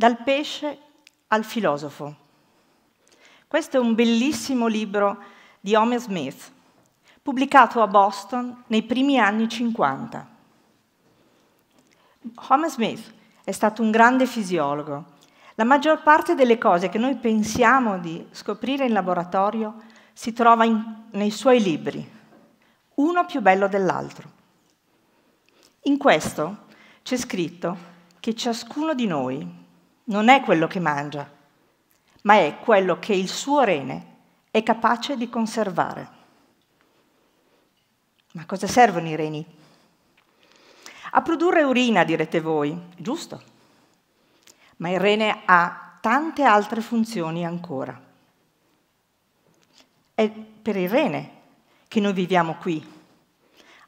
Dal pesce al filosofo. Questo è un bellissimo libro di Homer Smith, pubblicato a Boston nei primi anni 50. Homer Smith è stato un grande fisiologo. La maggior parte delle cose che noi pensiamo di scoprire in laboratorio si trova in, nei suoi libri, uno più bello dell'altro. In questo c'è scritto che ciascuno di noi non è quello che mangia, ma è quello che il suo rene è capace di conservare. Ma cosa servono i reni? A produrre urina, direte voi, giusto. Ma il rene ha tante altre funzioni ancora. È per il rene che noi viviamo qui,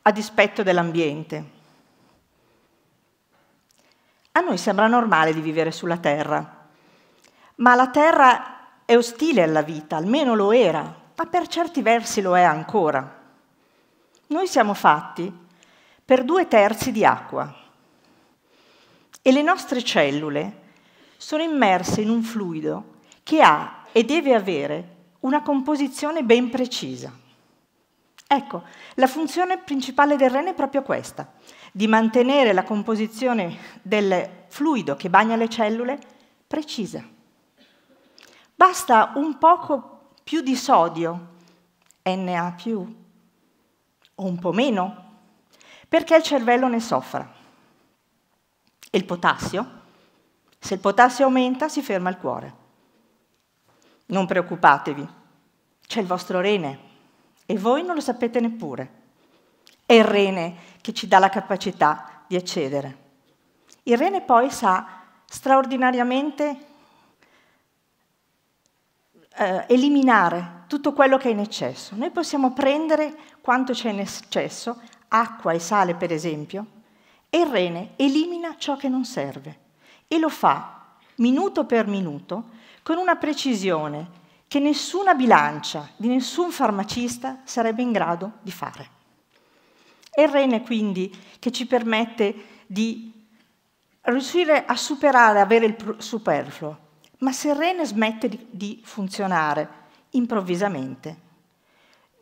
a dispetto dell'ambiente, a noi sembra normale di vivere sulla Terra, ma la Terra è ostile alla vita, almeno lo era, ma per certi versi lo è ancora. Noi siamo fatti per due terzi di acqua e le nostre cellule sono immerse in un fluido che ha e deve avere una composizione ben precisa. Ecco, la funzione principale del rene è proprio questa, di mantenere la composizione del fluido che bagna le cellule precisa. Basta un poco più di sodio, Na o un po' meno, perché il cervello ne soffra. E il potassio? Se il potassio aumenta si ferma il cuore. Non preoccupatevi, c'è il vostro rene e voi non lo sapete neppure. È il rene che ci dà la capacità di accedere. Il rene poi sa straordinariamente eh, eliminare tutto quello che è in eccesso. Noi possiamo prendere quanto c'è in eccesso, acqua e sale per esempio, e il rene elimina ciò che non serve e lo fa minuto per minuto con una precisione che nessuna bilancia di nessun farmacista sarebbe in grado di fare. È il rene quindi che ci permette di riuscire a superare, avere il superfluo. Ma se il rene smette di, funzionare improvvisamente,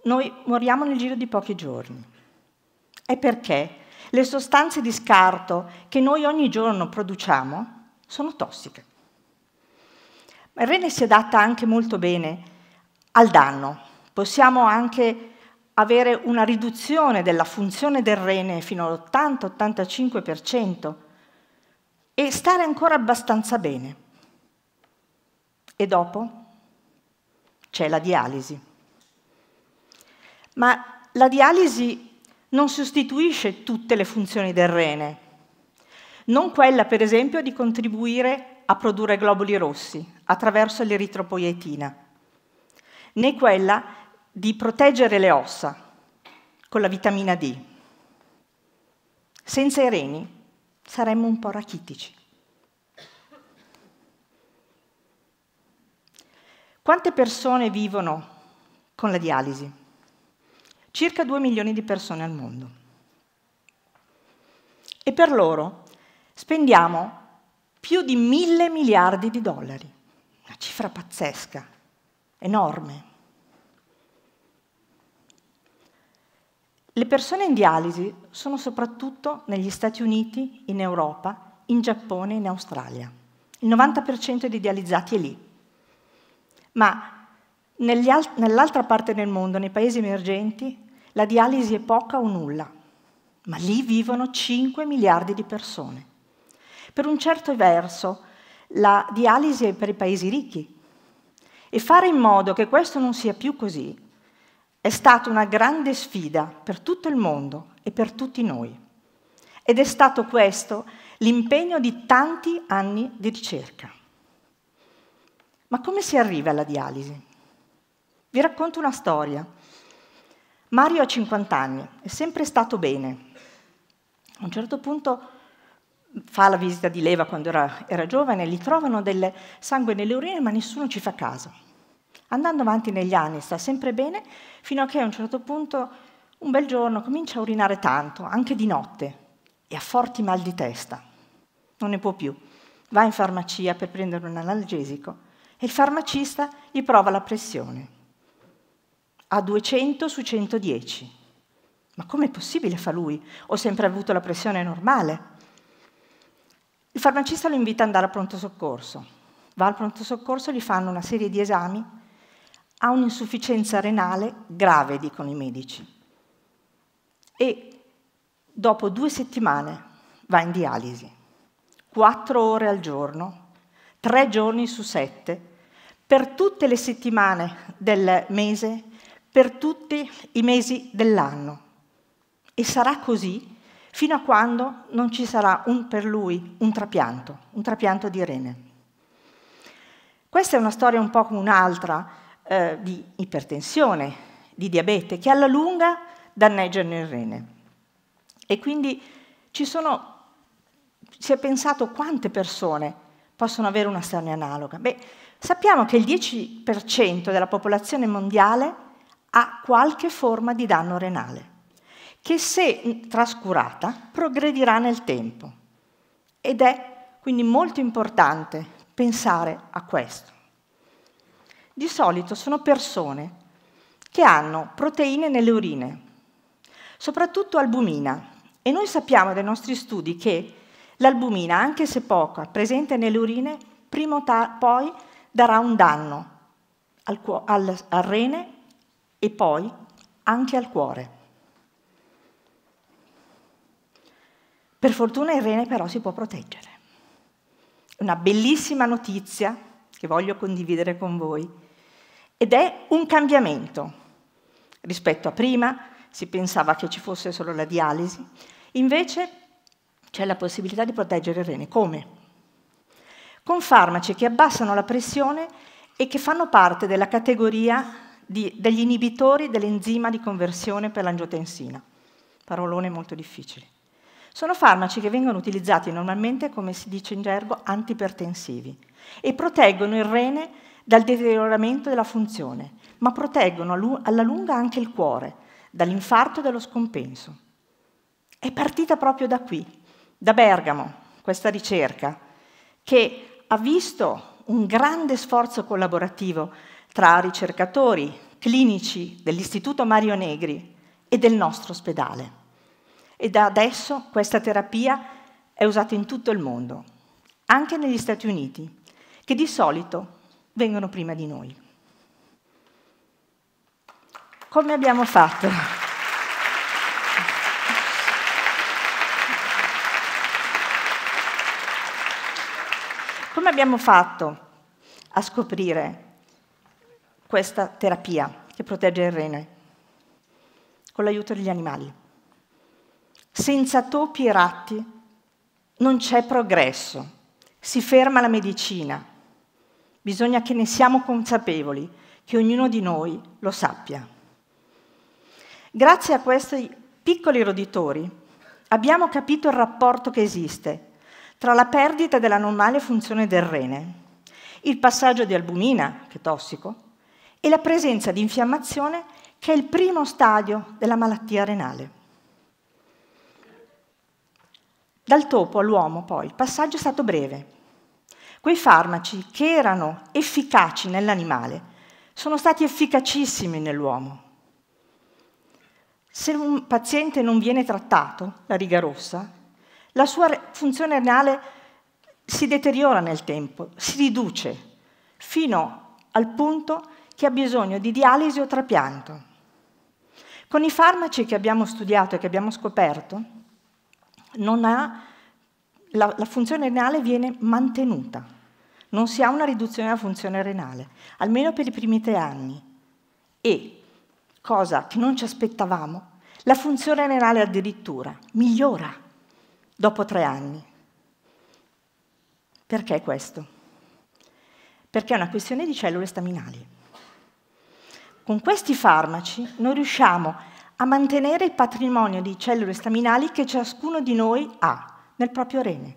noi moriamo nel giro di pochi giorni. E perché? Le sostanze di scarto che noi ogni giorno produciamo sono tossiche. Ma il rene si adatta anche molto bene al danno. Possiamo anche avere una riduzione della funzione del rene fino all'80-85% e stare ancora abbastanza bene. E dopo c'è la dialisi. Ma la dialisi non sostituisce tutte le funzioni del rene, non quella per esempio di contribuire a produrre globuli rossi attraverso l'eritropoietina, né quella di proteggere le ossa con la vitamina D. Senza i reni saremmo un po' rachitici. Quante persone vivono con la dialisi? Circa 2 milioni di persone al mondo. E per loro spendiamo più di mille miliardi di dollari, una cifra pazzesca, enorme. Le persone in dialisi sono soprattutto negli Stati Uniti, in Europa, in Giappone e in Australia. Il 90% dei dializzati è lì. Ma nell'altra parte del mondo, nei paesi emergenti, la dialisi è poca o nulla. Ma lì vivono 5 miliardi di persone. Per un certo verso, la dialisi è per i paesi ricchi. E fare in modo che questo non sia più così è stata una grande sfida per tutto il mondo e per tutti noi. Ed è stato questo l'impegno di tanti anni di ricerca. Ma come si arriva alla dialisi? Vi racconto una storia. Mario ha 50 anni, è sempre stato bene. A un certo punto fa la visita di leva quando era, era giovane, gli trovano del sangue nelle urine ma nessuno ci fa caso andando avanti negli anni sta sempre bene, fino a che a un certo punto, un bel giorno, comincia a urinare tanto, anche di notte, e ha forti mal di testa. Non ne può più. Va in farmacia per prendere un analgesico e il farmacista gli prova la pressione. A 200 su 110. Ma com'è possibile, fa lui? Ho sempre avuto la pressione normale. Il farmacista lo invita ad andare al pronto soccorso. Va al pronto soccorso, gli fanno una serie di esami ha un'insufficienza renale grave, dicono i medici, e dopo due settimane va in dialisi, quattro ore al giorno, tre giorni su sette, per tutte le settimane del mese, per tutti i mesi dell'anno. E sarà così fino a quando non ci sarà un, per lui un trapianto, un trapianto di rene. Questa è una storia un po' come un'altra, eh, di ipertensione, di diabete, che alla lunga danneggiano il rene. E quindi ci sono, si è pensato quante persone possono avere una storia analoga. Beh, sappiamo che il 10% della popolazione mondiale ha qualche forma di danno renale, che se trascurata progredirà nel tempo. Ed è quindi molto importante pensare a questo di solito sono persone che hanno proteine nelle urine, soprattutto albumina. E noi sappiamo dai nostri studi che l'albumina, anche se poca, presente nelle urine, prima o poi darà un danno al, al, al rene e poi anche al cuore. Per fortuna il rene però si può proteggere. Una bellissima notizia che voglio condividere con voi ed è un cambiamento. Rispetto a prima si pensava che ci fosse solo la dialisi, invece c'è la possibilità di proteggere il rene. Come? Con farmaci che abbassano la pressione e che fanno parte della categoria di, degli inibitori dell'enzima di conversione per l'angiotensina. Parolone molto difficile. Sono farmaci che vengono utilizzati normalmente, come si dice in gergo, antipertensivi e proteggono il rene dal deterioramento della funzione, ma proteggono alla lunga anche il cuore, dall'infarto e dallo scompenso. È partita proprio da qui, da Bergamo, questa ricerca, che ha visto un grande sforzo collaborativo tra ricercatori, clinici dell'Istituto Mario Negri e del nostro ospedale. E da adesso questa terapia è usata in tutto il mondo, anche negli Stati Uniti, che di solito vengono prima di noi. Come abbiamo fatto? Come abbiamo fatto a scoprire questa terapia che protegge il rene? Con l'aiuto degli animali. Senza topi e ratti non c'è progresso, si ferma la medicina, Bisogna che ne siamo consapevoli, che ognuno di noi lo sappia. Grazie a questi piccoli roditori abbiamo capito il rapporto che esiste tra la perdita della normale funzione del rene, il passaggio di albumina, che è tossico, e la presenza di infiammazione, che è il primo stadio della malattia renale. Dal topo all'uomo, poi, il passaggio è stato breve, Quei farmaci che erano efficaci nell'animale sono stati efficacissimi nell'uomo. Se un paziente non viene trattato, la riga rossa, la sua funzione renale si deteriora nel tempo, si riduce, fino al punto che ha bisogno di dialisi o trapianto. Con i farmaci che abbiamo studiato e che abbiamo scoperto, non ha la, la funzione renale viene mantenuta, non si ha una riduzione della funzione renale, almeno per i primi tre anni. E, cosa che non ci aspettavamo, la funzione renale addirittura migliora dopo tre anni. Perché questo? Perché è una questione di cellule staminali. Con questi farmaci noi riusciamo a mantenere il patrimonio di cellule staminali che ciascuno di noi ha nel proprio rene.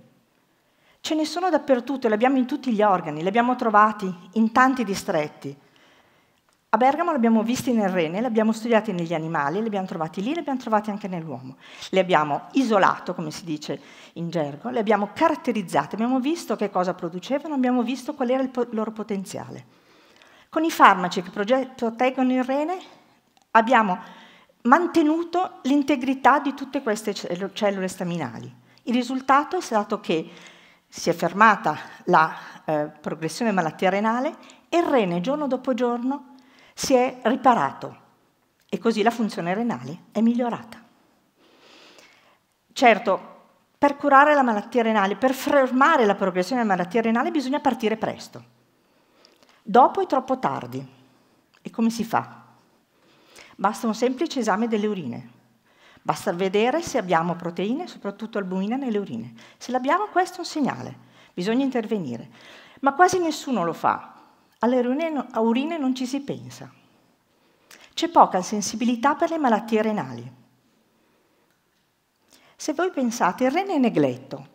Ce ne sono dappertutto, le abbiamo in tutti gli organi, le abbiamo trovati in tanti distretti. A Bergamo le abbiamo viste nel rene, le abbiamo studiate negli animali, le abbiamo trovate lì, le abbiamo trovate anche nell'uomo. Le abbiamo isolato, come si dice in gergo, le abbiamo caratterizzate, abbiamo visto che cosa producevano, abbiamo visto qual era il loro potenziale. Con i farmaci che proteggono il rene abbiamo mantenuto l'integrità di tutte queste cellule staminali. Il risultato è stato che si è fermata la eh, progressione malattia renale e il rene giorno dopo giorno si è riparato e così la funzione renale è migliorata. Certo, per curare la malattia renale, per fermare la progressione della malattia renale bisogna partire presto. Dopo è troppo tardi. E come si fa? Basta un semplice esame delle urine Basta vedere se abbiamo proteine, soprattutto albumina, nelle urine. Se l'abbiamo, questo è un segnale. Bisogna intervenire. Ma quasi nessuno lo fa. Alle urine, a urine non ci si pensa. C'è poca sensibilità per le malattie renali. Se voi pensate, il rene è negletto,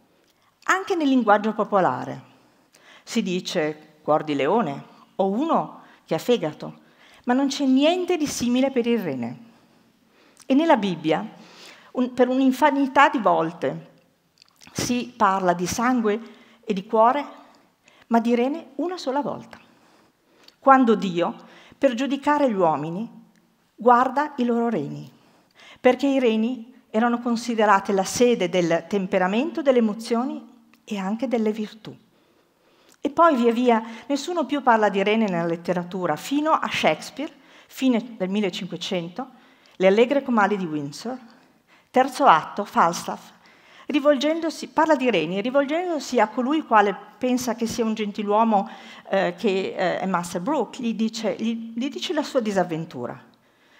anche nel linguaggio popolare. Si dice cuor di leone o uno che ha fegato, ma non c'è niente di simile per il rene. E nella Bibbia un, per un'infinità di volte. Si parla di sangue e di cuore, ma di rene una sola volta. Quando Dio, per giudicare gli uomini, guarda i loro reni, perché i reni erano considerate la sede del temperamento, delle emozioni e anche delle virtù. E poi via via, nessuno più parla di rene nella letteratura, fino a Shakespeare, fine del 1500, le allegre comali di Windsor, Terzo atto, Falstaff. parla di Reni, rivolgendosi a colui quale pensa che sia un gentiluomo eh, che eh, è Master Brooke, gli dice, gli, gli dice la sua disavventura.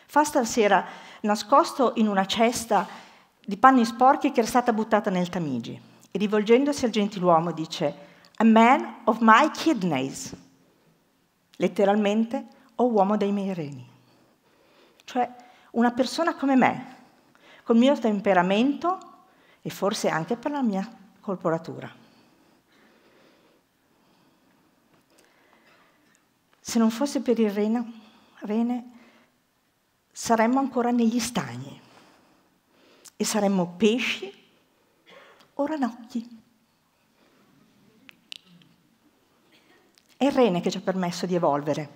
Falstaff si era nascosto in una cesta di panni sporchi che era stata buttata nel Tamigi e rivolgendosi al gentiluomo dice «A man of my kidneys», letteralmente «O uomo dei miei reni». Cioè, una persona come me, col mio temperamento e forse anche per la mia corporatura. Se non fosse per il rene, rene saremmo ancora negli stagni e saremmo pesci o ranocchi. È il rene che ci ha permesso di evolvere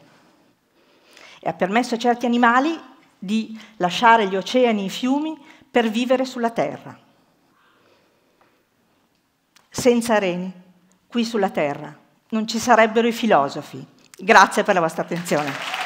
e ha permesso a certi animali di lasciare gli oceani, i fiumi, per vivere sulla terra. Senza reni, qui sulla terra, non ci sarebbero i filosofi. Grazie per la vostra attenzione.